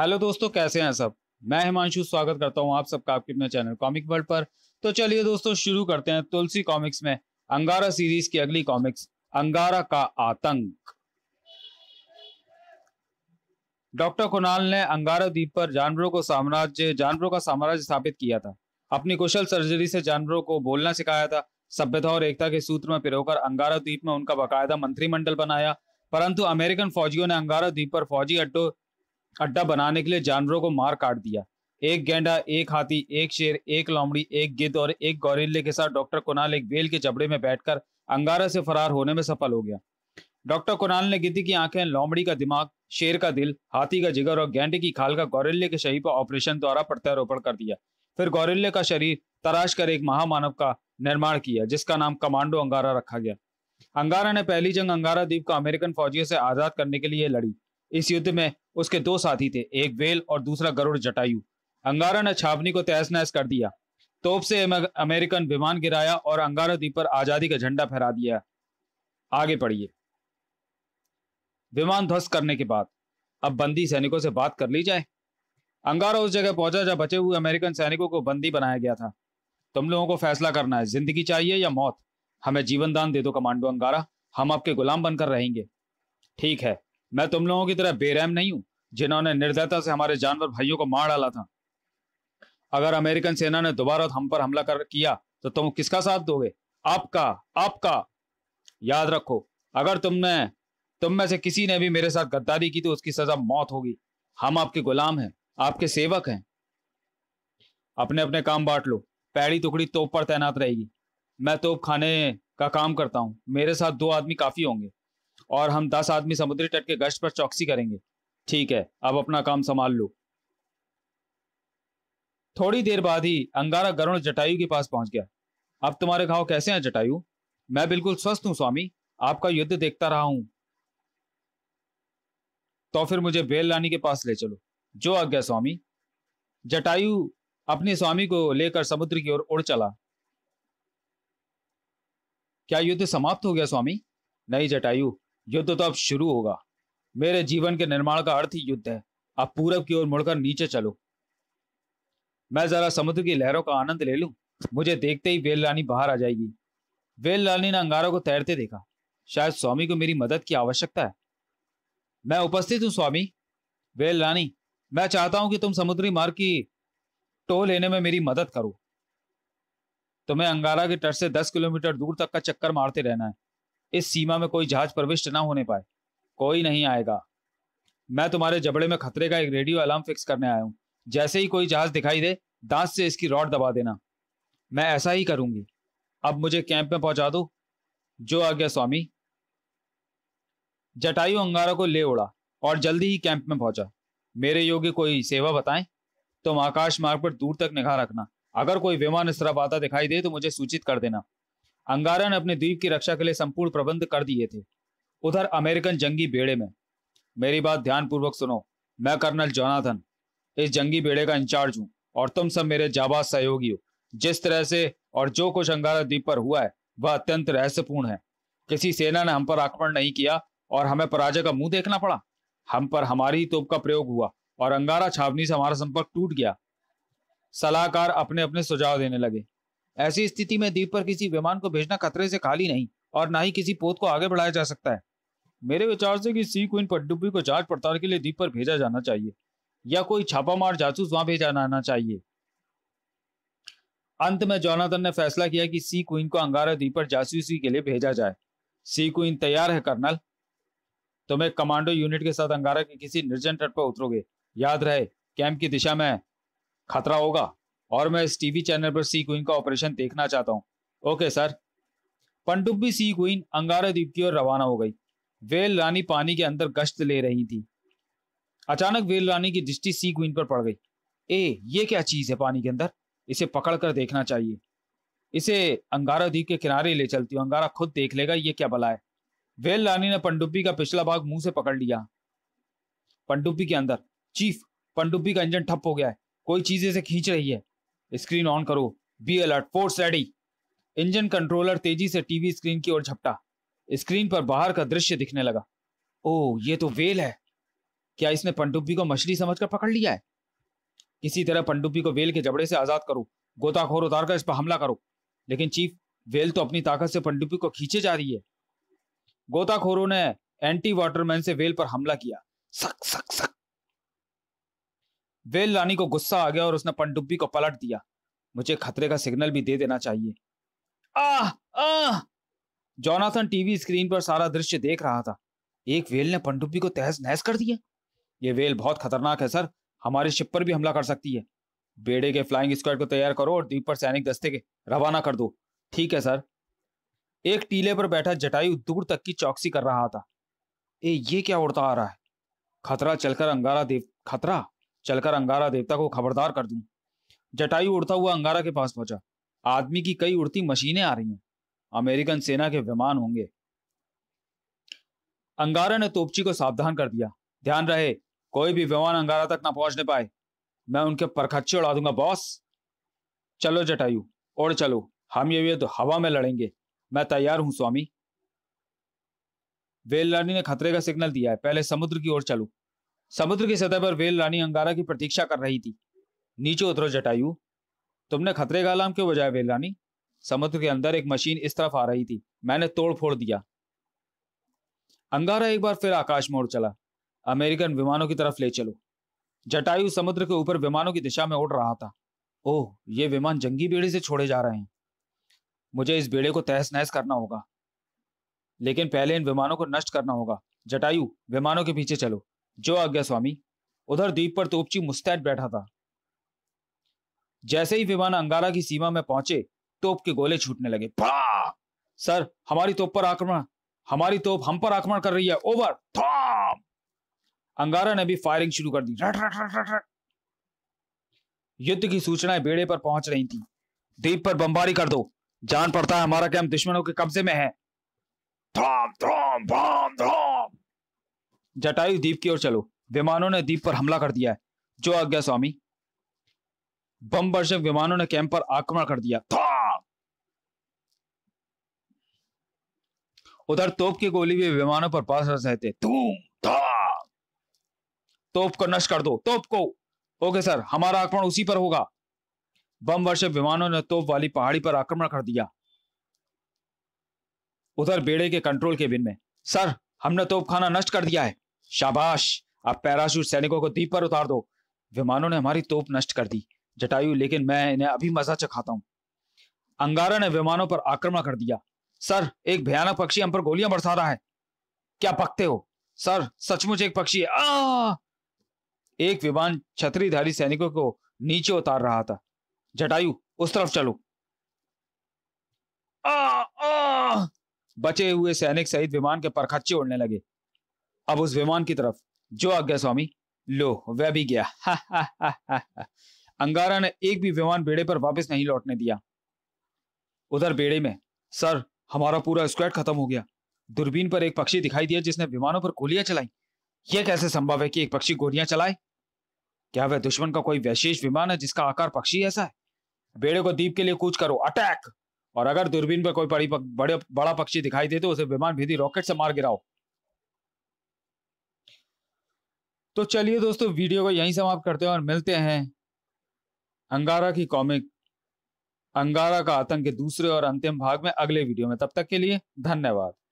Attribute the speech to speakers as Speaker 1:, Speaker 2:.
Speaker 1: Hello दोस्तों कैसे हैं सब मैं हिमांशु स्वागत करता हूं आप सबका आपके अपने चैनल कॉमिक वर्ल्ड पर तो चलिए दोस्तों शुरू करते हैं तुलसी कॉमिक्स में अंगारा सीरीज की अगली कॉमिक्स अंगारा का आतंक डॉक्टर कुणाल ने अंगारा द्वीप पर जानवरों को साम्राज्य जानवरों का साम्राज्य स्थापित किया था अपनी कुशल सर्जरी से जानवरों को बोलना सिखाया था सभ्यता और एकता के सूत्र में पिरोकर अंगारा द्वीप में उनका बाकायदा मंत्रिमंडल बनाया परंतु अमेरिकन फौजियों ने अंगारा द्वीप पर फौजी अड्डों अड्डा बनाने के लिए जानवरों को मार काट दिया एक गेंडा एक हाथी एक शेर एक लोमड़ी एक गिद्ध और एक गौरेले के साथ डॉक्टर कुणाल एक बेल के जबड़े में बैठकर अंगारा से फरार होने में सफल हो गया डॉक्टर कुणाल ने गिद्ध की आंखें लोमड़ी का दिमाग शेर का दिल हाथी का जिगर और गेंडे की खाल का गौरेले के शरीर पर ऑपरेशन द्वारा प्रत्यारोपण कर दिया फिर गौरेले का शरीर तराश कर एक महामानव का निर्माण किया जिसका नाम कमांडो अंगारा रखा गया अंगारा ने पहली जंग अंगारा द्वीप को अमेरिकन फौजियों से आजाद करने के लिए लड़ी इस युद्ध में उसके दो साथी थे एक वेल और दूसरा गरुड़ जटायु अंगारा ने छावनी को तहस नहस कर दिया तोप से अमेरिकन विमान गिराया और अंगारा द्वीप पर आजादी का झंडा फहरा दिया आगे पढ़िए विमान ध्वस्त करने के बाद अब बंदी सैनिकों से बात कर ली जाए अंगारा उस जगह पहुंचा जहां बचे हुए अमेरिकन सैनिकों को बंदी बनाया गया था तुम लोगों को फैसला करना है जिंदगी चाहिए या मौत हमें जीवन दान दे दो कमांडो अंगारा हम आपके गुलाम बनकर रहेंगे ठीक है मैं तुम लोगों की तरह बेरहम नहीं हूं जिन्होंने निर्दयता से हमारे जानवर भाइयों को मार डाला था अगर अमेरिकन सेना ने दोबारा हम पर हमला कर किया तो तुम किसका साथ दोगे आपका आपका याद रखो अगर तुमने तुम में से किसी ने भी मेरे साथ गद्दारी की तो उसकी सजा मौत होगी हम आपके गुलाम हैं आपके सेवक हैं अपने अपने काम बांट लो पैड़ी टुकड़ी तोप पर तैनात रहेगी मैं तोप खाने का काम करता हूँ मेरे साथ दो आदमी काफी होंगे और हम दस आदमी समुद्री तट के गश्त पर चौकसी करेंगे ठीक है अब अपना काम संभाल लो थोड़ी देर बाद ही अंगारा गरुण जटायु के पास पहुंच गया अब तुम्हारे घाव कैसे हैं जटायु मैं बिल्कुल स्वस्थ हूं स्वामी आपका युद्ध देखता रहा हूं तो फिर मुझे बेल रानी के पास ले चलो जो आज्ञा स्वामी जटायु अपने स्वामी को लेकर समुद्र की ओर उड़ चला क्या युद्ध समाप्त हो गया स्वामी नहीं जटायु युद्ध तो अब शुरू होगा मेरे जीवन के निर्माण का अर्थ ही युद्ध है आप पूरब की ओर मुड़कर नीचे चलो मैं जरा समुद्र की लहरों का आनंद ले लूं मुझे देखते ही वेल रानी बाहर आ जाएगी वेल रानी ने अंगारों को तैरते देखा शायद स्वामी को मेरी मदद की आवश्यकता है मैं उपस्थित हूं स्वामी वेल रानी मैं चाहता हूं कि तुम समुद्री मार्ग की टो लेने में मेरी मदद करो तुम्हें अंगारा के तट से दस किलोमीटर दूर तक का चक्कर मारते रहना है इस सीमा में कोई जहाज प्रविष्ट ना होने पाए कोई नहीं आएगा मैं तुम्हारे जबड़े में खतरे का एक रेडियो अलार्म फिक्स करने आया हूं जैसे ही कोई जहाज दिखाई दे दांत से इसकी रॉड दबा देना मैं ऐसा ही करूंगी अब मुझे कैंप में पहुंचा दो जो आ गया स्वामी जटायु अंगारा को ले उड़ा और जल्दी ही कैंप में पहुंचा मेरे योग्य कोई सेवा बताएं तुम आकाश मार्ग पर दूर तक निगाह रखना अगर कोई विमान इस तरफ आता दिखाई दे तो मुझे सूचित कर देना अंगारा ने अपने द्वीप की रक्षा के लिए संपूर्ण प्रबंध कर दिए थे उधर अमेरिकन जंगी बेड़े में मेरी बात ध्यानपूर्वक सुनो मैं कर्नल जोनाथन इस जंगी बेड़े का इंचार्ज हूँ और तुम सब मेरे जाबाज सहयोगी हो जिस तरह से और जो कुछ अंगारा द्वीप पर हुआ है वह अत्यंत रहस्यपूर्ण है किसी सेना ने हम पर आक्रमण नहीं किया और हमें पराजय का मुंह देखना पड़ा हम पर हमारी तोप का प्रयोग हुआ और अंगारा छावनी से हमारा संपर्क टूट गया सलाहकार अपने अपने सुझाव देने लगे ऐसी स्थिति में द्वीप पर किसी विमान को भेजना खतरे से खाली नहीं और न ही किसी पोत को आगे बढ़ाया जा सकता है मेरे विचार से कि सी क्वीन पटडुब्बी को जांच पड़ताल के लिए द्वीप पर भेजा जाना चाहिए या कोई छापामार जासूस वहां भेजा जाना चाहिए अंत में जोनाथन ने फैसला किया कि सी क्वीन को अंगारा द्वीप पर जासूसी के लिए भेजा जाए सी क्वीन तैयार है कर्नल तुम्हें एक कमांडो यूनिट के साथ अंगारा के किसी निर्जन तट पर उतरोगे याद रहे कैंप की दिशा में खतरा होगा और मैं इस टीवी चैनल पर सी क्वीन का ऑपरेशन देखना चाहता हूँ ओके सर पनडुब्बी सी क्वीन अंगारा द्वीप की ओर रवाना हो गई वेल रानी पानी के अंदर गश्त ले रही थी अचानक वेल रानी की दृष्टि सी क्वीन पर पड़ गई ए ये क्या चीज है पानी के अंदर इसे पकड़ कर देखना चाहिए इसे अंगारा द्वीप के किनारे ले चलती हूँ अंगारा खुद देख लेगा ये क्या बला है वेल रानी ने पनडुब्बी का पिछला भाग मुंह से पकड़ लिया पनडुब्बी के अंदर चीफ पनडुब्बी का इंजन ठप हो गया है कोई चीज इसे खींच रही है स्क्रीन ऑन करो be alert force ready engine controller तेजी से टीवी स्क्रीन की ओर झपटा स्क्रीन पर बाहर का दृश्य दिखने लगा ओह ये तो वेल है क्या इसने पंडुब्बी को मछली समझकर पकड़ लिया है किसी तरह पंडुब्बी को वेल के जबड़े से आजाद करो गोताखोर उतार कर इस पर हमला करो लेकिन चीफ वेल तो अपनी ताकत से पंडुब्बी को खींचे जा रही है गोताखोरों ने एंटी वाटरमैन से वेल पर हमला किया सक सक सक वेल रानी को गुस्सा आ गया और उसने पनडुब्बी को पलट दिया मुझे खतरे का सिग्नल भी दे देना चाहिए आ, आ। जोनाथन टीवी स्क्रीन पर सारा दृश्य देख रहा था एक वेल ने पनडुब्बी को तहस नहस कर दिया ये वेल बहुत खतरनाक है सर हमारे शिप पर भी हमला कर सकती है बेड़े के फ्लाइंग स्क्वाड को तैयार करो और द्वीप पर सैनिक दस्ते के रवाना कर दो ठीक है सर एक टीले पर बैठा जटायु दूर तक की चौकसी कर रहा था ए ये क्या उड़ता आ रहा है खतरा चलकर अंगारा देव खतरा चलकर अंगारा देवता को खबरदार कर दूं जटायु उड़ता हुआ अंगारा के पास पहुंचा आदमी की कई उड़ती मशीनें आ रही हैं अमेरिकन सेना के विमान होंगे अंगारा ने तोपची को सावधान कर दिया ध्यान रहे कोई भी विमान अंगारा तक ना पहुंचने पाए मैं उनके परखच्चे उड़ा दूंगा बॉस चलो जटायु और चलो हम ये युद्ध हवा में लड़ेंगे मैं तैयार हूं स्वामी वेलरानी ने खतरे का सिग्नल दिया है पहले समुद्र की ओर चलो समुद्र की सतह पर वेल रानी अंगारा की प्रतीक्षा कर रही थी नीचे उतरो जटायु तुमने खतरे का अलार्म क्यों बजाया वेल रानी समुद्र के अंदर एक मशीन इस तरफ आ रही थी मैंने तोड़ फोड़ दिया अंगारा एक बार फिर आकाश मोड़ चला अमेरिकन विमानों की तरफ ले चलो जटायु समुद्र के ऊपर विमानों की दिशा में उड़ रहा था ओह ये विमान जंगी बेड़े से छोड़े जा रहे हैं मुझे इस बेड़े को तहस नहस करना होगा लेकिन पहले इन विमानों को नष्ट करना होगा जटायु विमानों के पीछे चलो जो आज्ञा स्वामी उधर द्वीप पर तो उपची मुस्तैद बैठा था जैसे ही विमान अंगारा की सीमा में पहुंचे तोप के गोले छूटने लगे सर हमारी तोप पर आक्रमण हमारी तोप हम पर आक्रमण कर रही है ओवर थाम अंगारा ने भी फायरिंग शुरू कर दी रट रट रट रट युद्ध की सूचनाएं बेड़े पर पहुंच रही थी द्वीप पर बमबारी कर दो जान पड़ता है हमारा कैंप दुश्मनों के कब्जे में है थाम थाम भाम थाम जटायु द्वीप की ओर चलो विमानों ने द्वीप पर हमला कर दिया है जो आज्ञा स्वामी बम वर्षक विमानों ने कैंप पर आक्रमण कर दिया उधर तोप की गोली भी विमानों पर पास रहे थे तोप को नष्ट कर दो तोप को ओके सर हमारा आक्रमण उसी पर होगा बम वर्षक विमानों ने तोप वाली पहाड़ी पर आक्रमण कर दिया उधर बेड़े के कंट्रोल केबिन में सर हमने तोप खाना नष्ट कर दिया है शाबाश आप पैराशूट सैनिकों को द्वीप पर उतार दो विमानों ने हमारी तोप नष्ट कर दी जटायु लेकिन मैं इन्हें अभी मजा चखाता हूं अंगारा ने विमानों पर आक्रमण कर दिया सर एक भयानक पक्षी हम पर गोलियां बरसा रहा है क्या पकते हो सर सचमुच एक पक्षी है आ! एक विमान छतरीधारी सैनिकों को नीचे उतार रहा था जटायु उस तरफ चलो आ, आ! बचे हुए सैनिक सहित विमान के परखच्चे उड़ने लगे अब उस विमान की तरफ जो आज्ञा स्वामी लो वह भी गया हा, हा, हा, अंगारा ने एक भी विमान बेड़े पर वापस नहीं लौटने दिया उधर बेड़े में सर हमारा पूरा स्क्वाड खत्म हो गया दूरबीन पर एक पक्षी दिखाई दिया जिसने विमानों पर गोलियां चलाई यह कैसे संभव है कि एक पक्षी गोलियां चलाए क्या वह दुश्मन का कोई वैशेष विमान है जिसका आकार पक्षी ऐसा है बेड़े को दीप के लिए कूच करो अटैक और अगर दूरबीन पर कोई बड़ी बड़े बड़ा पक्षी दिखाई दे तो उसे विमान भेदी रॉकेट से मार गिराओ तो चलिए दोस्तों वीडियो को यहीं समाप्त करते हैं और मिलते हैं अंगारा की कॉमिक अंगारा का आतंक के दूसरे और अंतिम भाग में अगले वीडियो में तब तक के लिए धन्यवाद